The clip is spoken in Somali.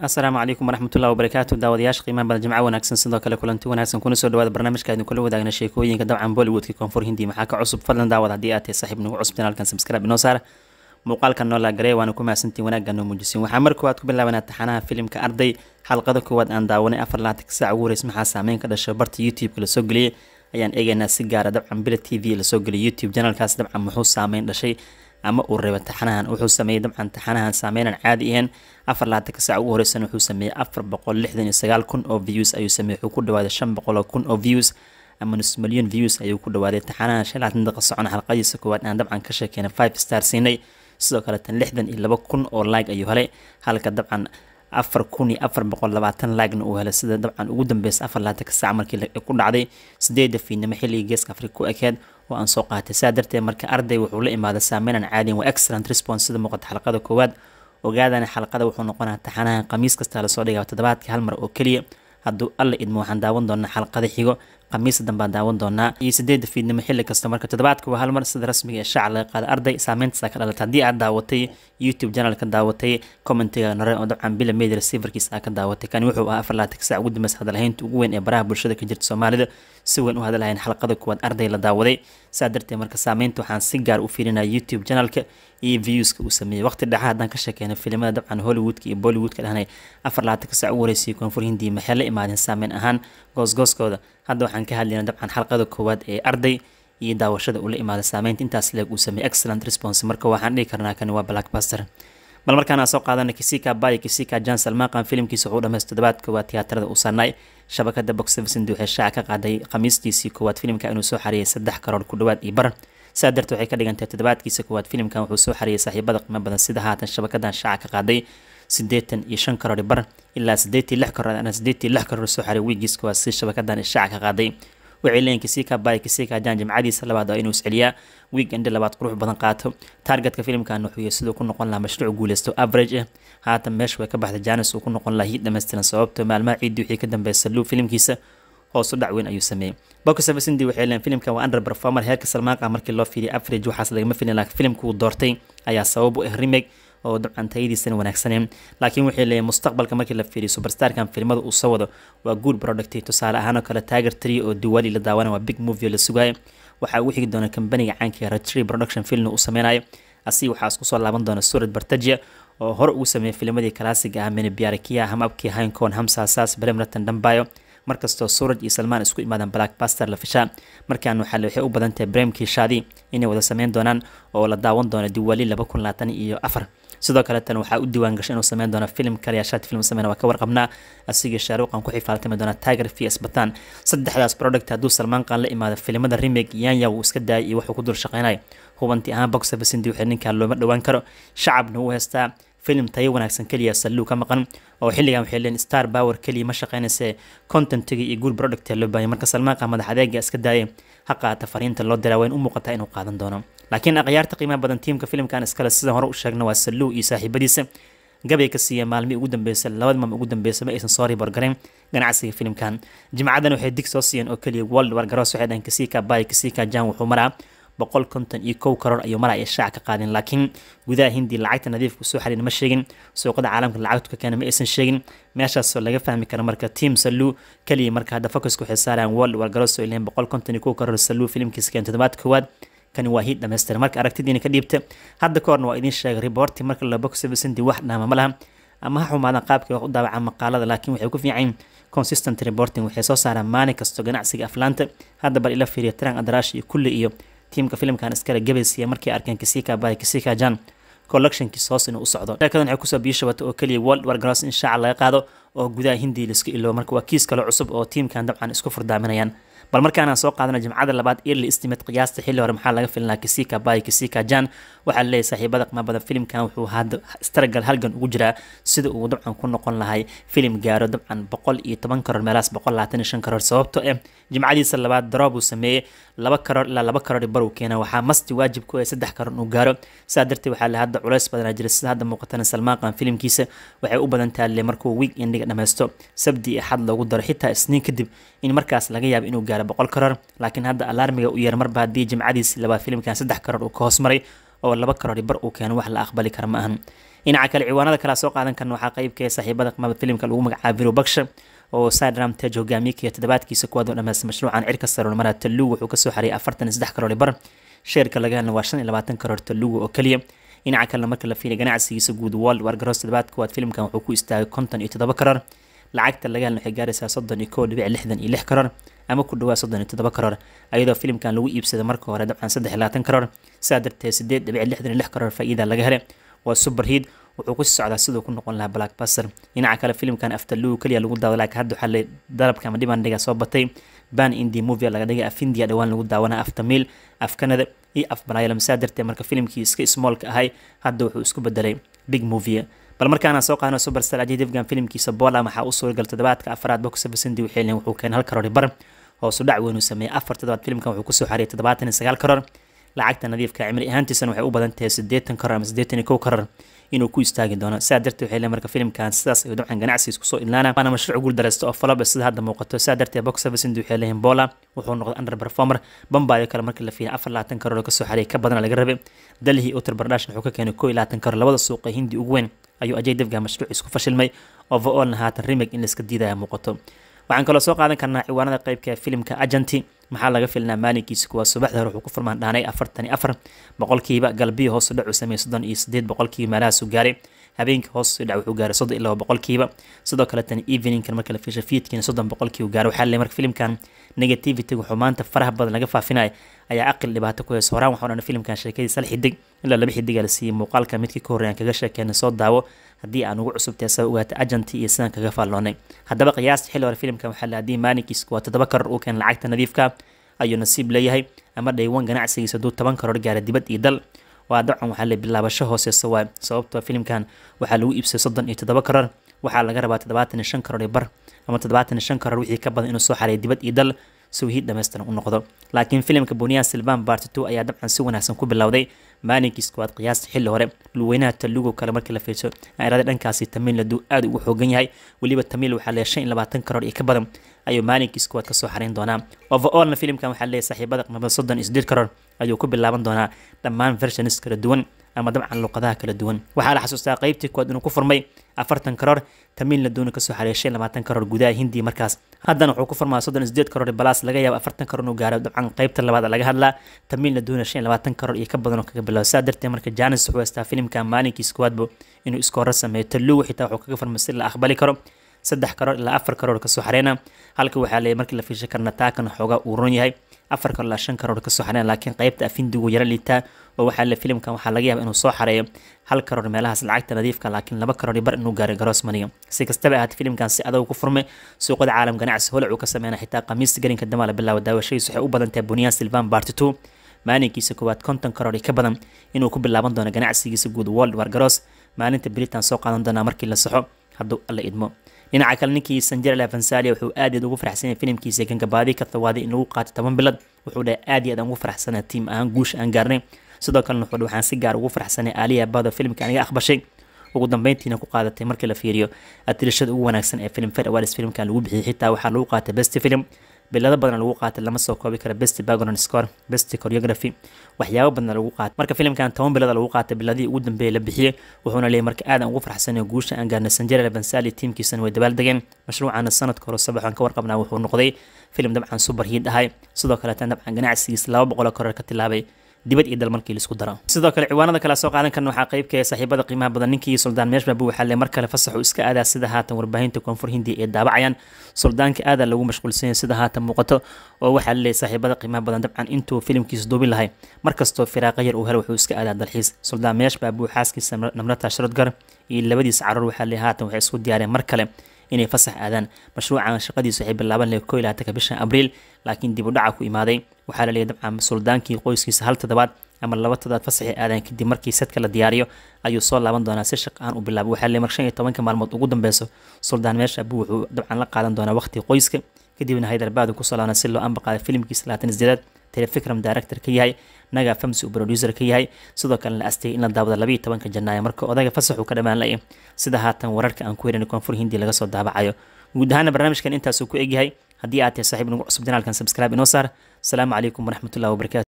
asalaamu calaykum waraxmatullahi wabarakaatu daawadayaasha qiimaha badan jimco wanaagsan sidoo kale kulanti wanaagsan kuna soo dhawaada barnaamijka aydin kula wadaagna sheekooyinka dabcan bollywoodka koonfur hindi maxaa ka cusub fadlan daawad haddii aad tahay saaxiib nagu cusub janaalkan subscribe inoo saar muuqaalka noolaa garee waana ku mahadsantiin wanaagga muujisin waxaa mar koowaad ku bilaabanaa taxanaha filimka arday xalqada koowaad aan daawanay afar laatanka saac ugu horeys maxaa saameyn ka dhasho barta youtube-ka lasoo geliyay ayaan eegaynaa si gaara ah dabcan bila t v lasoo geliyay youtube janaalkaas dabcan muxuu saameyn dhashay ama uu reebo taxanahan wuxuu sameeyey dabcan taxanahan saameynan caadi ahayn afar laatanka saac ugu horreysana wuxuu sameeyey afar boqol lixdan iyo sagaal kun oo views ayuu sameeyey wuxuu ku dhawaaday shan boqol oo kun oo views ama nus milyan views ayuu ku dhawaaday taxanahan shan laatan daqiiqa socona xalqadiisa koowaad aan dabcan ka sheekeynay five star siinay sidoo kale tan lixdan iyo laba kun oo like ayuu helay halka dabcan afar kun iyo afar boqol labaatan laagna uu helay sida dabcan ugu dambeysa afar laatanka saac markii ku dhacday sideeda fiidnimo xilligii geeska afrika ku ekeed oo aan soo qaatay saa darteed marka arday wuxuu la imaada saameynan caadiyan waa excellent response sida muuqata xalqada koowaad ogaadana xalqada wuxuu noqonaa taxanahan khamiis kasta lasoo dhigaa toddobaadka hal mar oo keliya hadduu alla idmo waxaan daawan doonaa xalqada xigo khamiisa dambaan daawan doonaa iyo sideedda fiidnimo xilli kasta marka toddobaadka waa hal mar sida rasmiga ee shaaca laga qaada arday saameyntasaa ka dhalata haddii aad daawatay youtube janalka daawatay commentiga nareen oo dabcan bila media receiverkiisa ah ka daawatay kan wuxuu ahaa afar laatan saac ugu dambaysa hadalhaynta ugu weyn ee baraha bulshada ka jirta soomaalida si weyn u hadalhayn xalqada kuwaad arday la daawaday saa darteed marka saameynta waxaan si gaar u fiirinaya youtube janalka iyo viewska uu sameeyey waqti dhaca haddaan ka sheekeyna filimada dabcan hollywoodka iyo bollywoodka dhahnay afar laatanka saac ugu horeysay koonfur hindiya maxay la imaadeen saameyn ahaan goosgooskooda hadda waxaan ka hadlaynaa dabcan xalqada koowaad ee arday iyo daawashada ula imaada saameynta intaas leeg uu sameeyey excellent response marka waxaan dhihi karnaa kani waa blackbuster bal markaana soo qaadana kisika bay kisika jan salmaqan filimkiisa wuxuu dhamaysta toddobaadka waa tiyaatarada uu shabakada box office indu waxay shaaca ka qaaday khamiistiisii koowaad filimka inuu soo xareeyay saddex karoor ku dhowaad iyo bar sidaa darteed waxay ka dhigantahay toddobaadkiisa koowaad filimkan wuxuu soo xareeyay saaxiibada qiimo badan sida haatan shabakadan shaaca ka qaaday sideetan iyo shan karoor bar ilaa sideetii lix karoor sideetii lix karoor soo xareeyay wiigiiska waa si shabakadan shaaca ka qaaday wixii kisika bay kisika hadaan jimcadiisa labaad waa inuu isceliyaa weekend labaad qurux badan qaato targetka filimkan wuxuu siduu ku noqon lahaa mashruuc guuleysto average ah haatan meesha way ka baxda janes uu ku noqon lahaa hiid dhammaystiran sababto maalmaha ciidii wixii ka dambeysa luu filimkiisa hoosu dhac weyn ayuu sameeyey boxofisindi waxay leen filimkan waa under performer heerka salmaanqa markii loo fiiriyay average waxaas lagama filin laakiin filimka uu doortay ayaa sabab u ah remake oo dabcan tayadiisana wanaagsaneen laakiin waxay leeyahay mustaqbalka markii la fiiriyo superstarkan filmada uu soo wado waa good product tusaale ahaan oo kale tiger tree oo diwaali la daawanaya waa big movie oo la sugayo waxaa u xigi doona kambaniga caanka ratree production filmna uu sameynayo asi waxaa isku soo laaban doona suurad bartajia oo hore ugu sameeyay filmadii kalaasiga ah minibiarakiya hamabkii hincon hamsaasaas belemratan dhambayo markastoo suuraj iyo salmaan isku imaadaan blackbuster la fishaa markaan waxaale waxay u badan bremkii shaadi inay wada sameyn doonaan oo la daawan doona diwaali laba kun labaatan iyo afar sidoo kale tan waxaa u diiwaan gashay inuu sameyn doono filim kaliyaashaati film sameyn waa ka warqabnaa asigii shaaruuqan ku xifaaltami doona tiger v isbataan saddexdaas product hadduu salmaan qaan la imaado filimada remake yanya wuu iska daayay iyo wuxuu ku dul shaqeynaya hubanti ahaan box office indii waxay ninkaa looma dhowaan karo shacabna u heestaa filim tayo wanaagsan keliya salluu ka maqan oo xilligan waxay leen star power keliya ma shaqeynayse contentiga iyo guul producta loo baahaya marka salmaaqa madax adeega iska daaya ha qaata fariinta loo diraa wayn u muuqataa inuu qaadan doono laakiin akhyaarta qiimaha badan tiimka filimkan iskale sida hore u sheegna waa salluu iyo saaxiibadiisa gabay ka siiya maalmi ugu dambeysa labada maalm ugu dambeysa ma aysan soo riborgarayn ganacsiga filimkan jimcadan waxay dig soo siiyeen oo keliya world wargaroos waxay dhahan kasiika bay kasiika jan wuxuu maraa boqol konton iyo kow karoor ayuu mar ay shaac ka qaadeen laakiin gudaha hindi lacagta nadiifku soo xariin ma sheegin suuqada caalamka lacagtu ka keena ma aysan sheegin meeshaasoo laga fahmi kara marka team salu kaliya marka hadda fokusku waxay saaraan wal walgarosoo ileen boqol konton iyo kow karoor salu filimkiisa keen toddobaad koowaad kani waa hiid dhammaystiran marka aragtidiina ka dhiibta hadda ka horna waa idiin sheegay riboortii marka la box service hindi wax dhaama ma laha ama ha xumaadaan qaabkii wax u daawacaan maqaalada laakiin waxay ku fiicayn consistent reporting waxay soo saaraan maalin kasto ganacsiga aflaanta hadda bal ila fiiriya taran adaraash iyo kulli iyo tiimka filimkan iskale gabasiya markay arkeen kasika bay kasika jan collectionkiis hoos inuu u socdo sheekadan waxay kusoo biyo shabata oo keliya world war gross in shaaca laga qaado oo gudaha hindi liska iloobo marka waa kiis kale cusub oo tiimkan dabcan isku furdaaminayaan bal markaanaan soo qaadana jimcada labaad earlyestimate qiyaasta xilli hore maxaa laga filinaa kisika bay kisika jan waxaa leeyahay saaxiibada qiimo badan filimkan wuxuu hadda istaragal halgan ugu jiraa sida uu dabcan ku noqon lahay filim gaaro dabcan boqol iyo toban karoor meelaas boqol labaatan iyo shan karoor sababto eh jimcadiisa labaad daroob uu sameeyey laba karoor ilaa laba karoor baruu keena waxaa masti waajib ku ah saddex karoor inuu gaaro sidaa darteed waxaa le hadda culays badanaa jira sida hadda muuqatana salmaan qaan filimkiisa waxay u badan tahay le markuu week endiga dhammaysto sabdi iyo axad loogu daro xitaa isniin kadib in markaas laga yaabo inuu gaara boqol karoor laakiin hadda alaarmiga u yeer marba haddii jimcadiis labaa filimkan saddex karar uu ka hoosmaray oo laba karori bar uu keeno wax la aqbali kara ma ahan dhinaca kale ciwaanada kalea soo qaadan karna waxaa qeybkee ah saaxiibada filimka lagu magacaaba viro oo sadram tej hogaamiykiiyo toddobaadkiisa kuwaad oo dhammaystay mashruucan cirka sarolmara talugu wuxuu kasoo xariyay afartan saddex karori bar sheerka laga helna waa shan iyo labaatan karor talugu oo keliya dhinaca kalena marka la fiiliya ganacsigiisa guud world wargaroos toddobaadka filimkan wuxuu ku istaagay konton iyo toddoba karar lacagta laga halna waxay gaaraysaa soddon iyo koo dhibic lixdan iyo lix karoor ama ku dhawaa soddon iyo toddoba karoor ayadoo filimkan lagu iibsada marka hore dabcan saddex iyo labaatan karoor sidaa darteed siddeed dhibic lixdan iyo lix karoor faa'iida laga helay waa super hiid wuxuu ku socdaa siduu ku noqon lahaa black dhinaca kale filimkan afterluu keliya lagu daawa laakiin hadda waxaa la dalabka ama dhibandhiga soo batay ban indi movie laga dhigay af india dhawaan lagu daawanaa af tamiil af canada iyo af malaylam saa darteed marka filimkii iska smoolka ahay hadda wuxuu isku bedelay big movie bal markaana soo qaadno superstar ajay devgan filimkiisa bola waxaa u suuragal toddobaadka afraad box office indy xilin wuxuu keenay hal karoor bar hoosu dhac weyn uu afar toddobaad filimkan wuxuu kusoo xariyay toddobaatan iyo sagaal karoor lacagta nadiifka cimri ahaantiisana waxay u badan tahay siddeetan karoor ama siddeetan iyo kow karoor inuu ku istaagi doono sidaa darteed waxay leen marka filimkan sidaas ayuu dabcan ganacsigiis kusoo ilnaana waana mashruuc guul dareysta oo falobe sida hadda muuqato sidaa darteed box office indu waxay leeyihin bola wuxuu noqday underperformer bambaayo kale markii la fiiray afar labaatan karoor oo kasoo xariyay ka badana laga rabay dalhi utar bardaash wuxuu ka keenay kow iyo labaatan karoor labada suuqa hindi ugu weyn ayuu ajay debgaha mashruuciis ku fashilmay overallna haatan remig in la iska diidaya muuqato waxaan kaloo soo qaadan karnaa ciwaanada qaybka filimka ajanti maxaa laga filnaa maalinkiisa kuwaa subaxda hore wuxuu ku furmaan dhaanay afartan iyo afar boqolkiiba galbiyo hoos u dhacu sameeyey soddon iyo sideed boqolkiiba meelahaasuu gaaray habeenkii hoos dhac wuxuu gaaray soddon ilaa boqolkiiba sidoo kaleetan eveningkan marka la fiirsho fiidkiina soddon boqolkii uu gaaray waxaa le marka filimkan negativity wuxuu maanta faraha badan laga faafinaya ayaa aqil dhibaato ku heesa horaan waxaa dhan filimkan sheekadii sal xidig ilaa laba xidig aa la siiyey muuqaalka midkii ka horreeyaan kaga sheekeyna soo daawo haddii aan ugu cusubtay asaba ogaata ajanti iyo sidaan kaga faalloonay haddaba qiyaasta xilli hore filimkan waxaa la haddii maalinkiisku waa toddoba karar uu keen lacagta nadiifka ayuu nasiib leeyahay ama dhaywan ganacsigiisa hadduu toban karar gaara dibad iyo dal وادعون وحالي بالله بشهو سيسا واي سوابتوا فيلم كان وحالو إبسي صدن إتدابا كرر وحالا غربا تدباتن الشنكر ريبر أما تدباتن الشنكر روحي كبض إنو سوحالي دبات إدل sawhiid dhamaystiran u noqdo laakiin filimka buniya silvan bart two ayaa dabcan si wanaagsan ku bilowday maalinkii koowaad qiyaasta xilli hore dhulweynaha talugo kale marka la fiirso airada dhankaasi tamiil ladu aad ugu xoogan yahay weliba tamiil waxaa leeya shan iyo labaatan karoor iyo ka badan ayuu maalinkii koowaad kasoo xarayn doonaa overallna filimkan waxaa leeya saaxiibada qimada soddon iyo siddeed karoor ayuu ku bilaaban doonaa dhammaan versions kala duwan ama dabcan luqadaha kala duwan waxaa la xasuustaa qaybtii koowaad inuu ku furmay afartan karoor tamiilna dooni kasoo xaleeshay labaatan karoor gudaha hindiya markaas haddana wuxuu ku furmaa soddon sideed karoor balaas laga yaabo afartan karoor inuu gaaro dabcan qaybta labaad laga hadlaa tamiilna doona shan labaatan karoor iyo ka badan oo kaga bilow saa darteed marka janis wuxuu haystaa filimka maalinkiis koowaadba inuu iskoora sameeyo talluw xitaa wuxuu kaga furmay si la aqbali karo saddex karoor ilaa afar karoor kasoo xareena halka waxaa leey markii la fiisha karna taakan xooga uu ron yahay afar karoor ilaa shan karoor kasoo xareyna laakiin qeybta afindigu yara liitaa oo waxaa le filimkan waxaa laga yaaba inuu soo xareeyo hal karoor meelahaas lacagta nadiifka laakiin laba karoor bar inuu gaaray garoosmaniga si kastaba ahaatay filimkan si adag ku furmay suuqada caalam ganacsi holac uu ka sameyna xitaa khamiista garinka damaala bilaawa daawashadiisu waxay u badantahay buniyan silvan barty maalinkiisa koowaad konton karoor ka badan inuu ku bilaaban doono ganacsigiisa guud world war garoos maalinta britan soo qaadan doonaa markii la saxo hadduu alla idmo dhinaca kale ninkii sanjarela fansali wuxuu aad aad ugu faraxsanyay filimkiisa ganka baadi ka tawaaday in lagu qaato toban bilad wuxuu dhahay aad iyo aad aan ugu faraxsanay tiim ahaan guusha aan gaarnay sidoo kalena wuxuu waxaan si gaar ugu faraxsanay aaliya bado filimka aniga aqbashay ugu dambeyntiina ku qaadatay markii la fiiriyo atirashada ugu wanaagsan ee film fair awards filimkan lagu bixiyay xitaa waxaa lagu qaatay best film bilada badan lagu qaatay lama soo koobi karo best background score best choreography waxyaabo badan lagu qaatay marka filimkan toban bilada lagu qaatay biladii ugu dambeeyay la bixiyey wuxuuna leeyahay marka aad aan ugu farxsanay guusha aan gaarnay sanjare lebansali tiimkiisana way dabaaldegeen mashruucana sanadka hore sabax aan ka warqabnaa wuxuu noqday filim dabcan super hiid ahay sidoo kale tan dabcan ganacsigiisa laba boqol koror ka tilaabay dibad iyo dalmarkii laisku daro sidoo kale ciwaanada kale soo qaadan karna waxaa qayb ka ah saaxiibada qiimaha badan ninkii suldaan meeshmaabu waxaa le mar kale fasax uu iska aadaa sida haatan warbaahinta koonfur hindiya ee daabacayaan suldaanka aadaa lagu mashquulsanyay sida haatan muuqato oo waxaa le saaxiibada qiimaha badan dabcan intuu filimkiisa duubin lahay mar kastoo firaaqa yar uu helo wuxuu iska aadaa dalxiis suldaan meeshmaabu xaaskiisa namrata sharodgar iyo labadiisa caruur waxaa le haatan waxay isku diyaareen mar kale inay fasax aadaan mashruucan shaqadiisu waxay bilaaban lahayd koo ilaatanka bishan abriil laakiin dib u dhaca ku imaaday waxaa la leeyahy dabcan suldaankii qoyskiisa hal toddobaad ama laba toddobaad fasaxi aadaan kadib markii sadka la diyaariyo ayuu soo laaban doonaa si shaq aan u bilaabo waxaa leeyahy mar shan iyo tobanka maalmood ugu dambeyso suldaan meesha abu wuxuu dabcan la qaadan doonaa waqti qoyska kadibna haydarbaadu kusoo laabana si loo anbaqaada filimkiisa labaatan isdeedaad telefikram director ka yahay naga fams uu producer ka yahay sidoo kale la astay in la daawado 12 janaayo marka odaga fasax uu ka dhamaan la sida haatan wararka aan ku heerino koonfur hindi laga soo daabacayo guud ahaan barnaamijkan intaas uu ku egyahay haddii aad tahay saaxiib nagu cusub janaalkan subscribe inoo saar asalaamu calaykum waraxmatullahi wabarakaatu